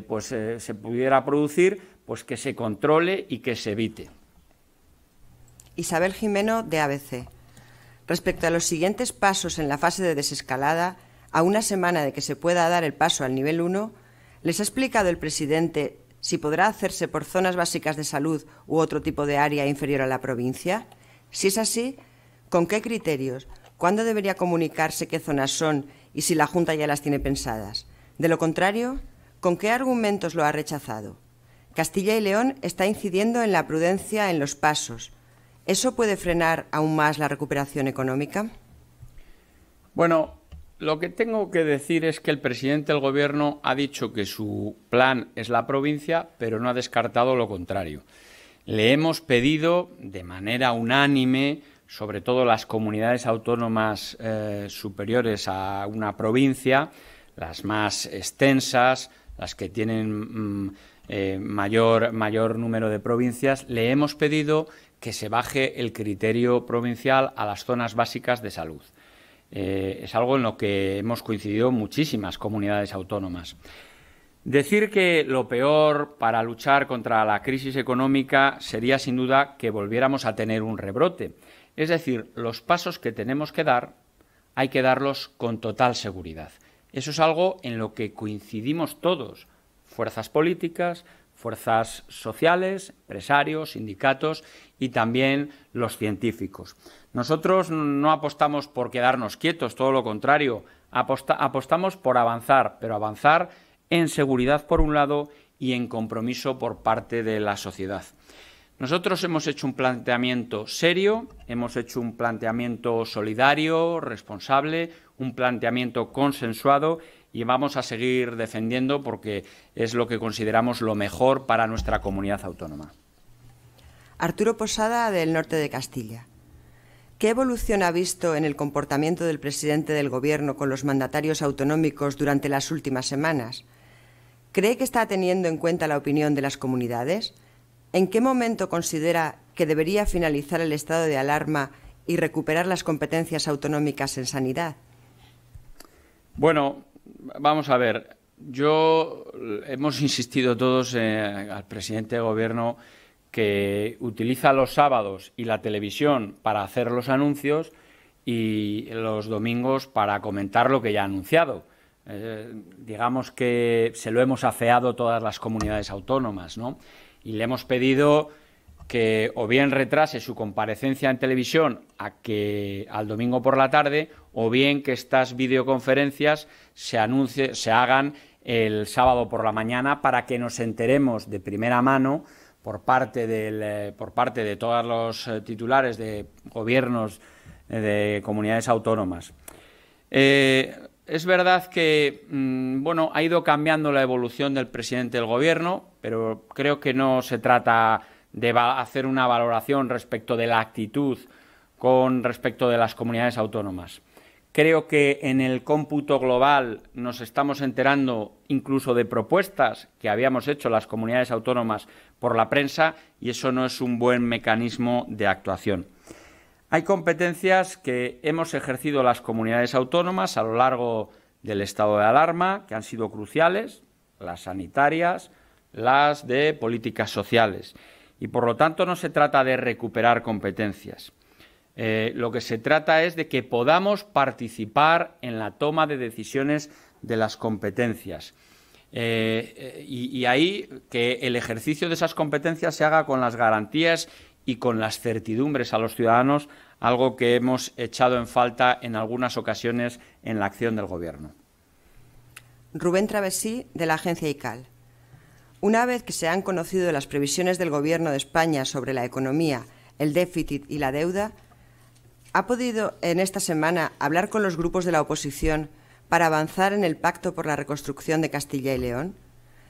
pues, se pudiera producir, pues que se controle y que se evite. Isabel Jimeno, de ABC. Respecto a los siguientes pasos en la fase de desescalada, a una semana de que se pueda dar el paso al nivel 1, les ha explicado el presidente si podrá hacerse por zonas básicas de salud u otro tipo de área inferior a la provincia? Si es así, ¿con qué criterios? ¿Cuándo debería comunicarse qué zonas son y si la Junta ya las tiene pensadas? De lo contrario, ¿con qué argumentos lo ha rechazado? Castilla y León está incidiendo en la prudencia en los pasos. ¿Eso puede frenar aún más la recuperación económica? Bueno, lo que tengo que decir es que el presidente del Gobierno ha dicho que su plan es la provincia, pero no ha descartado lo contrario. Le hemos pedido de manera unánime, sobre todo las comunidades autónomas eh, superiores a una provincia, las más extensas, las que tienen mm, eh, mayor, mayor número de provincias, le hemos pedido que se baje el criterio provincial a las zonas básicas de salud. Eh, es algo en lo que hemos coincidido muchísimas comunidades autónomas. Decir que lo peor para luchar contra la crisis económica sería sin duda que volviéramos a tener un rebrote. Es decir, los pasos que tenemos que dar hay que darlos con total seguridad. Eso es algo en lo que coincidimos todos fuerzas políticas, fuerzas sociales, empresarios, sindicatos y también los científicos. Nosotros no apostamos por quedarnos quietos, todo lo contrario, apostamos por avanzar, pero avanzar en seguridad por un lado y en compromiso por parte de la sociedad. Nosotros hemos hecho un planteamiento serio, hemos hecho un planteamiento solidario, responsable, un planteamiento consensuado y vamos a seguir defendiendo porque es lo que consideramos lo mejor para nuestra comunidad autónoma. Arturo Posada, del norte de Castilla. ¿Qué evolución ha visto en el comportamiento del presidente del Gobierno con los mandatarios autonómicos durante las últimas semanas? ¿Cree que está teniendo en cuenta la opinión de las comunidades? ¿En qué momento considera que debería finalizar el estado de alarma y recuperar las competencias autonómicas en sanidad? Bueno, vamos a ver, yo hemos insistido todos eh, al presidente de gobierno que utiliza los sábados y la televisión para hacer los anuncios y los domingos para comentar lo que ya ha anunciado. Eh, digamos que se lo hemos afeado todas las comunidades autónomas, ¿no? Y le hemos pedido que o bien retrase su comparecencia en televisión a que al domingo por la tarde o bien que estas videoconferencias se anuncie, se hagan el sábado por la mañana para que nos enteremos de primera mano por parte, del, eh, por parte de todos los eh, titulares de gobiernos eh, de comunidades autónomas. es verdad que mm, bueno, ha ido cambiando la evolución del presidente del gobierno, pero creo que no se trata de hacer una valoración respecto de la actitud con respecto de las comunidades autónomas. Creo que en el cómputo global nos estamos enterando incluso de propuestas que habíamos hecho las comunidades autónomas por la prensa y eso no es un buen mecanismo de actuación. Hay competencias que hemos ejercido las comunidades autónomas a lo largo del estado de alarma que han sido cruciales, las sanitarias, las de políticas sociales y por lo tanto no se trata de recuperar competencias. Eh, lo que se trata es de que podamos participar en la toma de decisiones de las competencias. Eh, eh, y, y ahí que el ejercicio de esas competencias se haga con las garantías y con las certidumbres a los ciudadanos, algo que hemos echado en falta en algunas ocasiones en la acción del Gobierno. Rubén Travesí, de la agencia ICAL. Una vez que se han conocido las previsiones del Gobierno de España sobre la economía, el déficit y la deuda, ¿ha podido en esta semana hablar con los grupos de la oposición para avanzar en el pacto por la reconstrucción de Castilla y León?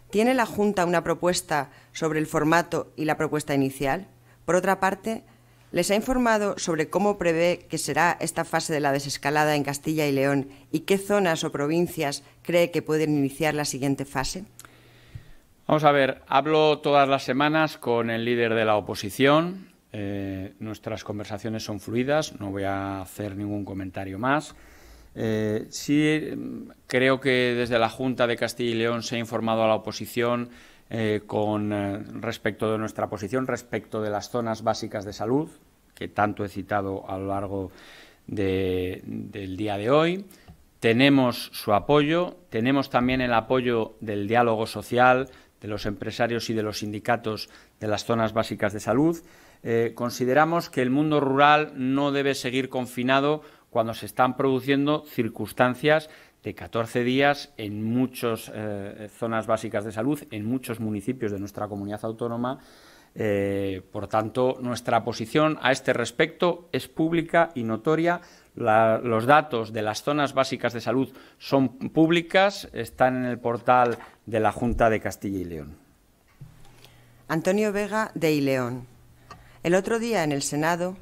¿Tiene la Junta una propuesta sobre el formato y la propuesta inicial? Por otra parte, ¿les ha informado sobre cómo prevé que será esta fase de la desescalada en Castilla y León y qué zonas o provincias cree que pueden iniciar la siguiente fase? Vamos a ver, hablo todas las semanas con el líder de la oposición. Eh, nuestras conversaciones son fluidas, no voy a hacer ningún comentario más. Eh, sí, creo que desde la Junta de Castilla y León se ha informado a la oposición eh, con respecto de nuestra posición, respecto de las zonas básicas de salud, que tanto he citado a lo largo del día de hoy. Tenemos su apoyo, tenemos también el apoyo del diálogo social, de los empresarios y de los sindicatos de las zonas básicas de salud. Eh, consideramos que el mundo rural no debe seguir confinado cuando se están produciendo circunstancias de 14 días en muchas eh, zonas básicas de salud, en muchos municipios de nuestra comunidad autónoma. Eh, por tanto, nuestra posición a este respecto es pública y notoria los datos de las zonas básicas de salud son públicas, están en el portal de la Junta de Castilla y León. Antonio Vega de Ileón. El otro día en el Senado,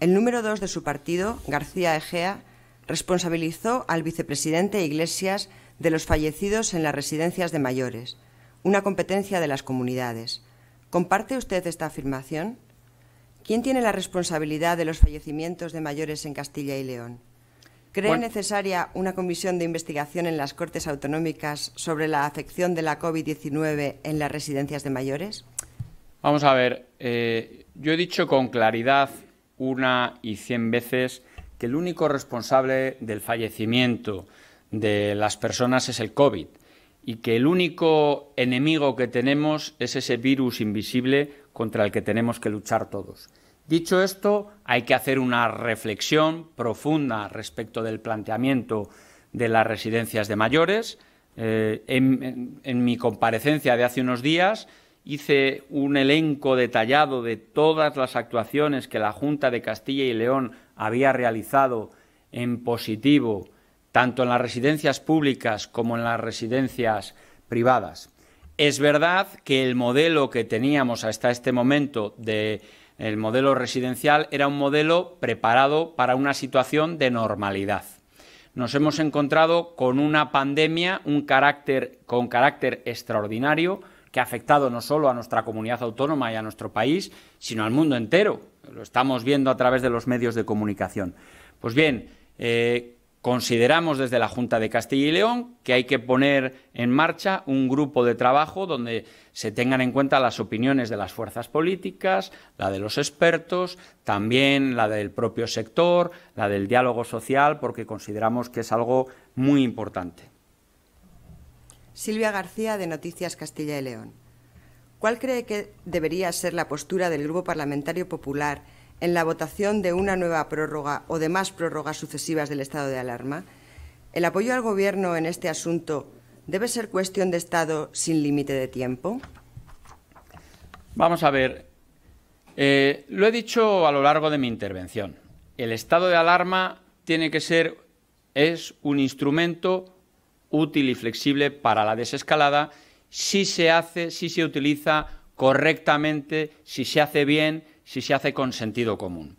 el número dos de su partido, García Egea, responsabilizó al vicepresidente Iglesias de los fallecidos en las residencias de mayores, una competencia de las comunidades. ¿Comparte usted esta afirmación? ¿Quién tiene la responsabilidad de los fallecimientos de mayores en Castilla y León? ¿Cree necesaria una comisión de investigación en las Cortes Autonómicas sobre la afección de la COVID-19 en las residencias de mayores? Vamos a ver, eh, yo he dicho con claridad una y cien veces que el único responsable del fallecimiento de las personas es el COVID y que el único enemigo que tenemos es ese virus invisible contra el que tenemos que luchar todos. Dicho esto, hay que hacer una reflexión profunda respecto del planteamiento de las residencias de mayores. Eh, en mi comparecencia de hace unos días hice un elenco detallado de todas las actuaciones que la Junta de Castilla y León había realizado en positivo, tanto en las residencias públicas como en las residencias privadas. Es verdad que el modelo que teníamos hasta este momento de el modelo residencial era un modelo preparado para una situación de normalidad. Nos hemos encontrado con una pandemia un carácter, con carácter extraordinario que ha afectado no solo a nuestra comunidad autónoma y a nuestro país, sino al mundo entero. Lo estamos viendo a través de los medios de comunicación. Pues bien, eh, Consideramos desde la Junta de Castilla y León que hay que poner en marcha un grupo de trabajo donde se tengan en cuenta las opiniones de las fuerzas políticas, la de los expertos, también la del propio sector, la del diálogo social, porque consideramos que es algo muy importante. Silvia García, de Noticias Castilla y León. ¿Cuál cree que debería ser la postura del Grupo Parlamentario Popular? en la votación de una nueva prórroga o de más prórrogas sucesivas del estado de alarma? ¿El apoyo al Gobierno en este asunto debe ser cuestión de Estado sin límite de tiempo? Vamos a ver. Eh, lo he dicho a lo largo de mi intervención. El estado de alarma tiene que ser, es un instrumento útil y flexible para la desescalada si se hace, si se utiliza correctamente, si se hace bien si se hace con sentido común.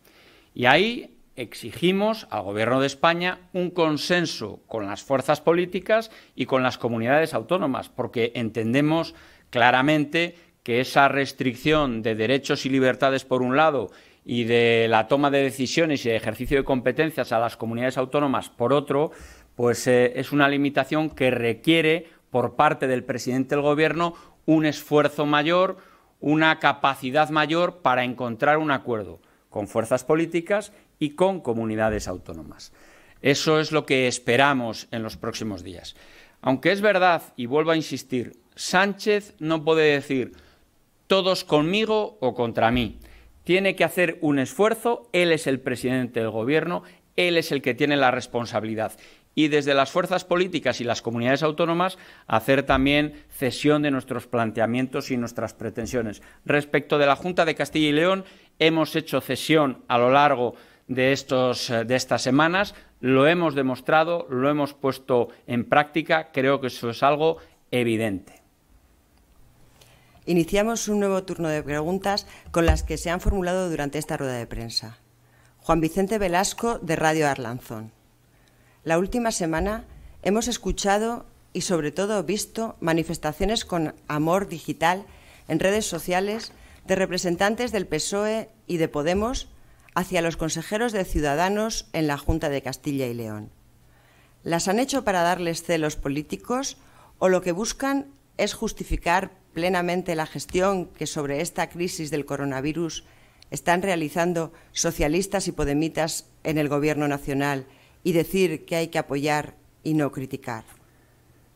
Y ahí exigimos al Gobierno de España un consenso con las fuerzas políticas y con las comunidades autónomas, porque entendemos claramente que esa restricción de derechos y libertades por un lado y de la toma de decisiones y el ejercicio de competencias a las comunidades autónomas por otro, pues eh, es una limitación que requiere por parte del presidente del Gobierno un esfuerzo mayor, una capacidad mayor para encontrar un acuerdo con fuerzas políticas y con comunidades autónomas. Eso es lo que esperamos en los próximos días. Aunque es verdad, y vuelvo a insistir, Sánchez no puede decir todos conmigo o contra mí. Tiene que hacer un esfuerzo, él es el presidente del Gobierno, él es el que tiene la responsabilidad y desde las fuerzas políticas y las comunidades autónomas hacer también cesión de nuestros planteamientos y nuestras pretensiones. Respecto de la Junta de Castilla y León, hemos hecho cesión a lo largo de, estos, eh, de estas semanas, lo hemos demostrado, lo hemos puesto en práctica, creo que eso es algo evidente. Iniciamos un nuevo turno de preguntas con las que se han formulado durante esta rueda de prensa. Juan Vicente Velasco, de Radio Arlanzón. La última semana hemos escuchado y sobre todo visto manifestaciones con amor digital en redes sociales de representantes del PSOE y de Podemos hacia los consejeros de Ciudadanos en la Junta de Castilla y León. ¿Las han hecho para darles celos políticos o lo que buscan es justificar plenamente la gestión que sobre esta crisis del coronavirus están realizando socialistas y podemitas en el Gobierno nacional y decir que hay que apoyar y no criticar?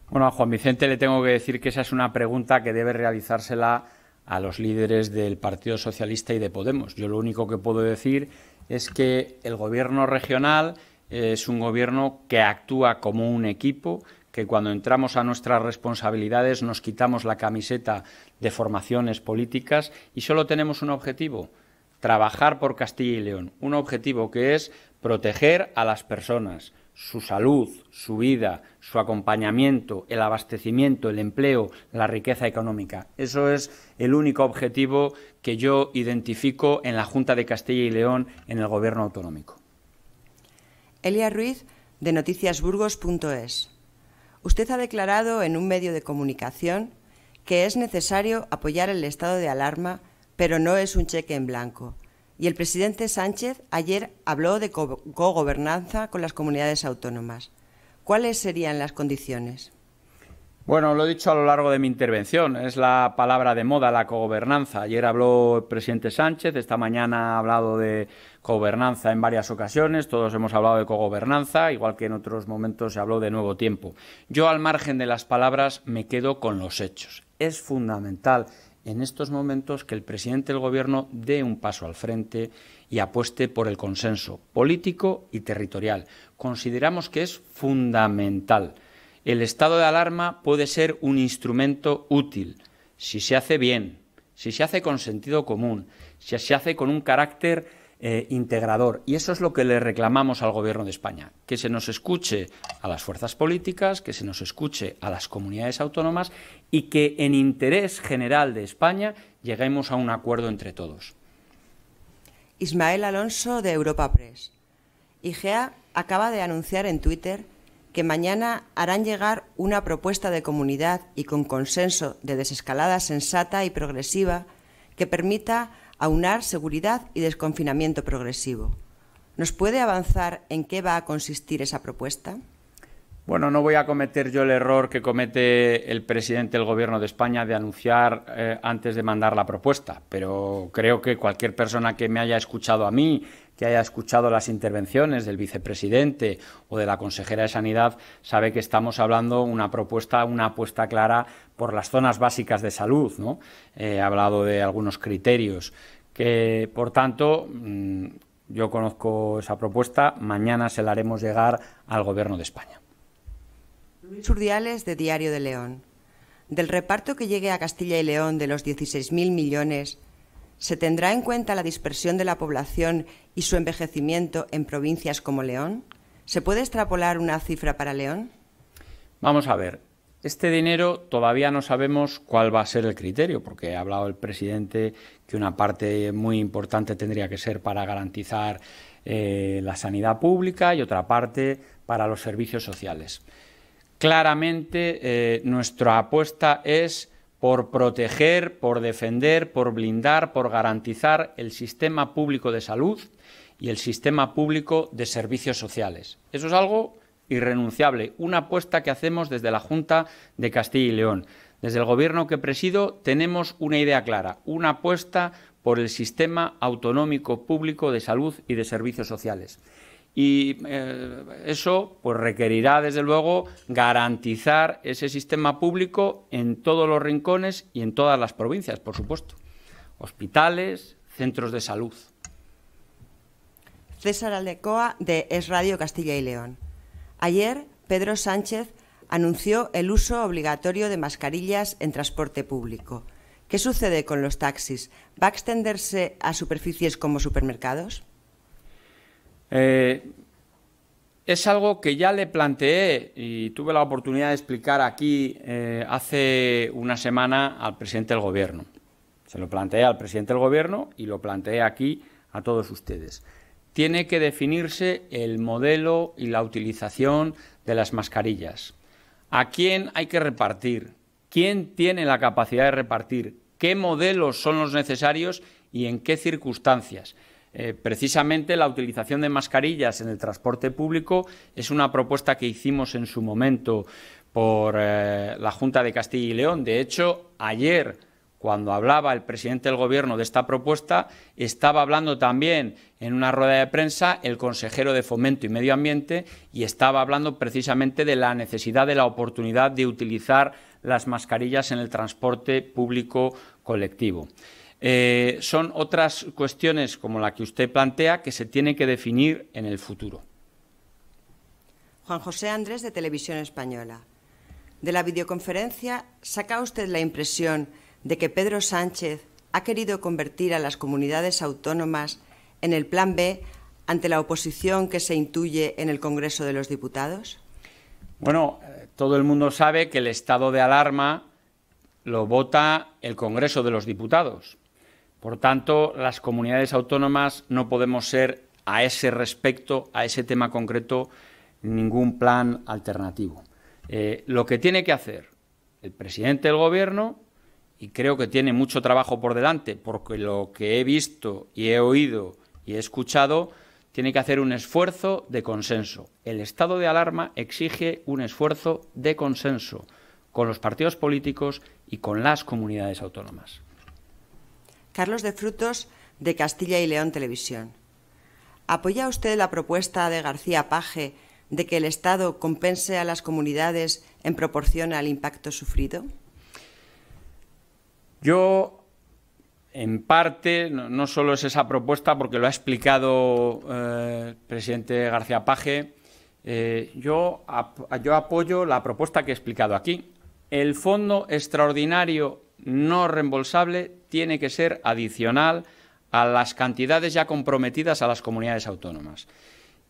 Bueno, a Juan Vicente le tengo que decir que esa es una pregunta que debe realizársela a los líderes del Partido Socialista y de Podemos. Yo lo único que puedo decir es que el gobierno regional es un gobierno que actúa como un equipo, que cuando entramos a nuestras responsabilidades nos quitamos la camiseta de formaciones políticas y solo tenemos un objetivo, trabajar por Castilla y León, un objetivo que es Proteger a las personas, su salud, su vida, su acompañamiento, el abastecimiento, el empleo, la riqueza económica. Eso es el único objetivo que yo identifico en la Junta de Castilla y León en el Gobierno autonómico. Elia Ruiz, de noticiasburgos.es. Usted ha declarado en un medio de comunicación que es necesario apoyar el estado de alarma, pero no es un cheque en blanco y el presidente Sánchez ayer habló de cogobernanza con las comunidades autónomas. ¿Cuáles serían las condiciones? Bueno, lo he dicho a lo largo de mi intervención, es la palabra de moda, la cogobernanza. Ayer habló el presidente Sánchez, esta mañana ha hablado de cogobernanza en varias ocasiones, todos hemos hablado de cogobernanza, igual que en otros momentos se habló de nuevo tiempo. Yo, al margen de las palabras, me quedo con los hechos. Es fundamental en estos momentos que el presidente del Gobierno dé un paso al frente y apueste por el consenso político y territorial. Consideramos que es fundamental. El estado de alarma puede ser un instrumento útil si se hace bien, si se hace con sentido común, si se hace con un carácter eh, integrador. Y eso es lo que le reclamamos al Gobierno de España, que se nos escuche a las fuerzas políticas, que se nos escuche a las comunidades autónomas y que en interés general de España lleguemos a un acuerdo entre todos. Ismael Alonso de Europa Press. IGEA acaba de anunciar en Twitter que mañana harán llegar una propuesta de comunidad y con consenso de desescalada sensata y progresiva que permita aunar seguridad y desconfinamiento progresivo. ¿Nos puede avanzar en qué va a consistir esa propuesta? Bueno, no voy a cometer yo el error que comete el presidente del Gobierno de España de anunciar eh, antes de mandar la propuesta, pero creo que cualquier persona que me haya escuchado a mí que haya escuchado las intervenciones del vicepresidente o de la consejera de Sanidad sabe que estamos hablando una propuesta, una apuesta clara por las zonas básicas de salud. he eh, hablado de algunos criterios que, por tanto, mm, yo conozco esa propuesta, mañana se la haremos llegar al Gobierno de España. Luis Urdiales, de Diario de León. Del reparto que llegue a Castilla y León de los 16.000 millones, ¿Se tendrá en cuenta la dispersión de la población y su envejecimiento en provincias como León? ¿Se puede extrapolar una cifra para León? Vamos a ver. Este dinero todavía no sabemos cuál va a ser el criterio, porque ha hablado el presidente que una parte muy importante tendría que ser para garantizar eh, la sanidad pública y otra parte para los servicios sociales. Claramente eh, nuestra apuesta es por proteger, por defender, por blindar, por garantizar el sistema público de salud y el sistema público de servicios sociales. Eso es algo irrenunciable, una apuesta que hacemos desde la Junta de Castilla y León. Desde el Gobierno que presido tenemos una idea clara, una apuesta por el sistema autonómico público de salud y de servicios sociales. Y eh, eso pues, requerirá, desde luego, garantizar ese sistema público en todos los rincones y en todas las provincias, por supuesto. Hospitales, centros de salud. César Aldecoa, de Es Radio Castilla y León. Ayer, Pedro Sánchez anunció el uso obligatorio de mascarillas en transporte público. ¿Qué sucede con los taxis? ¿Va a extenderse a superficies como supermercados? Eh, es algo que ya le planteé y tuve la oportunidad de explicar aquí eh, hace una semana al presidente del Gobierno. Se lo planteé al presidente del Gobierno y lo planteé aquí a todos ustedes. Tiene que definirse el modelo y la utilización de las mascarillas. ¿A quién hay que repartir? ¿Quién tiene la capacidad de repartir? ¿Qué modelos son los necesarios y en qué circunstancias? Eh, precisamente la utilización de mascarillas en el transporte público es una propuesta que hicimos en su momento por eh, la Junta de Castilla y León. De hecho, ayer, cuando hablaba el presidente del Gobierno de esta propuesta, estaba hablando también en una rueda de prensa el consejero de Fomento y Medio Ambiente y estaba hablando precisamente de la necesidad de la oportunidad de utilizar las mascarillas en el transporte público colectivo. Eh, son otras cuestiones como la que usted plantea que se tienen que definir en el futuro. Juan José Andrés, de Televisión Española. De la videoconferencia, ¿saca usted la impresión de que Pedro Sánchez ha querido convertir a las comunidades autónomas en el plan B ante la oposición que se intuye en el Congreso de los Diputados? Bueno, eh, todo el mundo sabe que el estado de alarma lo vota el Congreso de los Diputados. Por tanto, las comunidades autónomas no podemos ser a ese respecto, a ese tema concreto, ningún plan alternativo. Eh, lo que tiene que hacer el presidente del Gobierno, y creo que tiene mucho trabajo por delante, porque lo que he visto y he oído y he escuchado, tiene que hacer un esfuerzo de consenso. El estado de alarma exige un esfuerzo de consenso con los partidos políticos y con las comunidades autónomas. Carlos de Frutos, de Castilla y León Televisión. ¿Apoya usted la propuesta de García Paje de que el Estado compense a las comunidades en proporción al impacto sufrido? Yo, en parte, no, solo es esa propuesta, porque lo ha explicado eh, el presidente García Paje, eh, yo, yo apoyo la propuesta que he explicado aquí. El fondo extraordinario no reembolsable tiene que ser adicional a las cantidades ya comprometidas a las comunidades autónomas.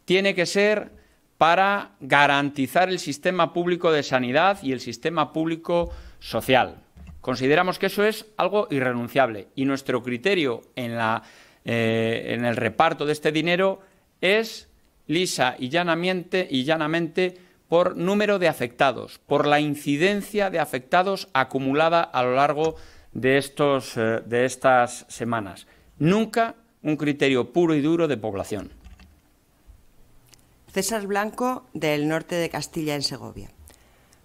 Tiene que ser para garantizar el sistema público de sanidad y el sistema público social. Consideramos que eso es algo irrenunciable y nuestro criterio en, eh, el reparto de este dinero es lisa y llanamente, y llanamente por número de afectados, por la incidencia de afectados acumulada a lo largo eh, de, estas semanas. Nunca un criterio puro y duro de población. César Blanco, del norte de Castilla, en Segovia.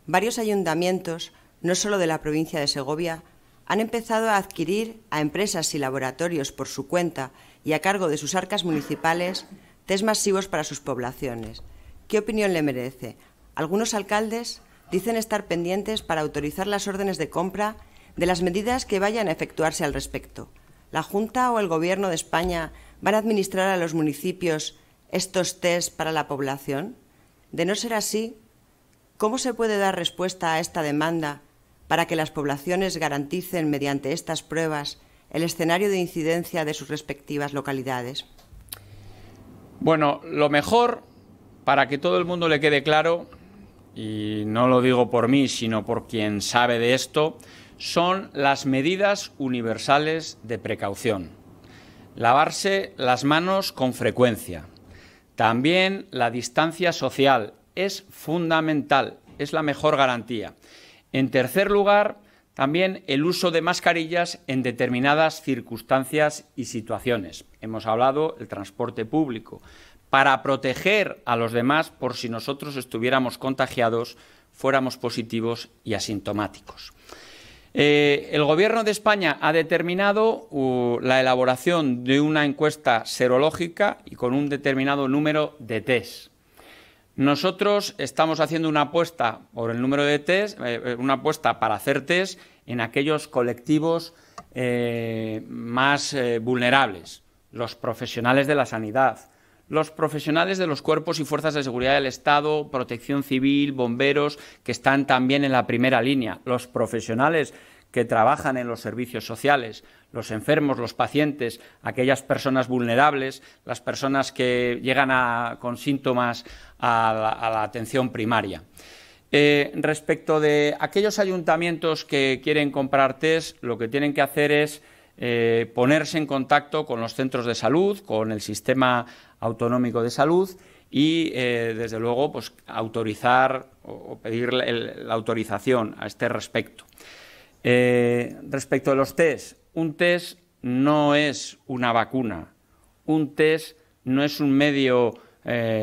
Varios ayuntamientos, no solo de la provincia de Segovia, han empezado a adquirir a empresas y laboratorios por su cuenta y a cargo de sus arcas municipales test masivos para sus poblaciones. ¿Qué opinión le merece? Algunos alcaldes dicen estar pendientes para autorizar las órdenes de compra de las medidas que vayan a efectuarse al respecto. ¿La Junta o el Gobierno de España van a administrar a los municipios estos test para la población? De no ser así, ¿cómo se puede dar respuesta a esta demanda para que las poblaciones garanticen mediante estas pruebas el escenario de incidencia de sus respectivas localidades? Bueno, lo mejor, para que todo el mundo le quede claro, y no lo digo por mí, sino por quien sabe de esto, son las medidas universales de precaución. Lavarse las manos con frecuencia. También la distancia social es fundamental, es la mejor garantía. En tercer lugar, también el uso de mascarillas en determinadas circunstancias y situaciones. Hemos hablado del transporte público, para proteger a los demás por si nosotros estuviéramos contagiados, fuéramos positivos y asintomáticos. Eh, el Gobierno de España ha determinado la elaboración de una encuesta serológica y con un determinado número de test. Nosotros estamos haciendo una apuesta por el número de test, eh, eh, una apuesta para hacer test en aquellos colectivos más vulnerables, los profesionales de la sanidad, los profesionales de los cuerpos y fuerzas de seguridad del Estado, protección civil, bomberos, que están también en la primera línea, los profesionales que trabajan en los servicios sociales, los enfermos, los pacientes, aquellas personas vulnerables, las personas que llegan con síntomas a la, atención primaria. Eh, respecto de aquellos ayuntamientos que quieren comprar test, lo que tienen que hacer es eh, ponerse en contacto con los centros de salud, con el sistema autonómico de salud y, eh, desde luego, pues, autorizar o, pedir la autorización a este respecto. Eh, respecto a los test, un test no es una vacuna, un test no es un medio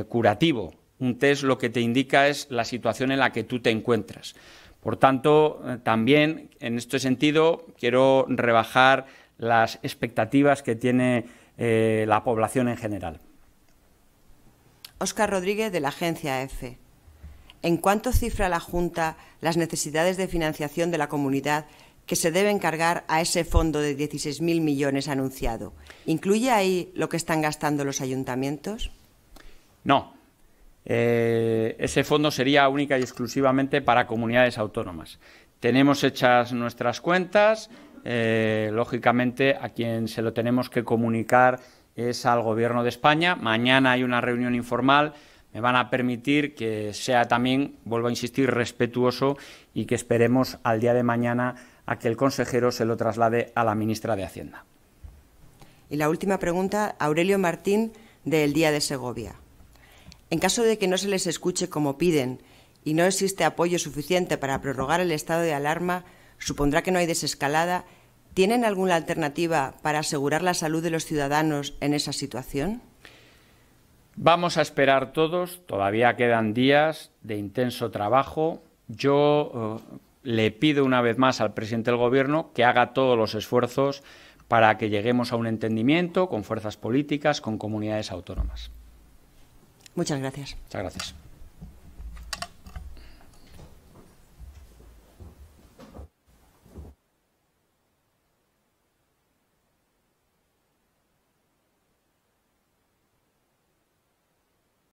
curativo, un test lo que te indica es la situación en la que tú te encuentras. Por tanto, también en este sentido quiero rebajar las expectativas que tiene eh, la población en general. Óscar Rodríguez, de la agencia EFE. ¿En cuánto cifra la Junta las necesidades de financiación de la comunidad que se debe encargar a ese fondo de 16.000 millones anunciado? ¿Incluye ahí lo que están gastando los ayuntamientos? No. Eh, ese fondo sería única y exclusivamente para comunidades autónomas. Tenemos hechas nuestras cuentas, eh, lógicamente, a quien se lo tenemos que comunicar es al Gobierno de España. Mañana hay una reunión informal. Me van a permitir que sea también, vuelvo a insistir, respetuoso y que esperemos al día de mañana a que el consejero se lo traslade a la ministra de Hacienda. Y la última pregunta, Aurelio Martín, del Día de Segovia. En caso de que no se les escuche como piden y no existe apoyo suficiente para prorrogar el estado de alarma, supondrá que no hay desescalada, ¿tienen alguna alternativa para asegurar la salud de los ciudadanos en esa situación? Vamos a esperar todos, todavía quedan días de intenso trabajo. Yo eh, le pido una vez más al presidente del Gobierno que haga todos los esfuerzos para que lleguemos a un entendimiento con fuerzas políticas, con comunidades autónomas. Muchas gracias. Muchas gracias.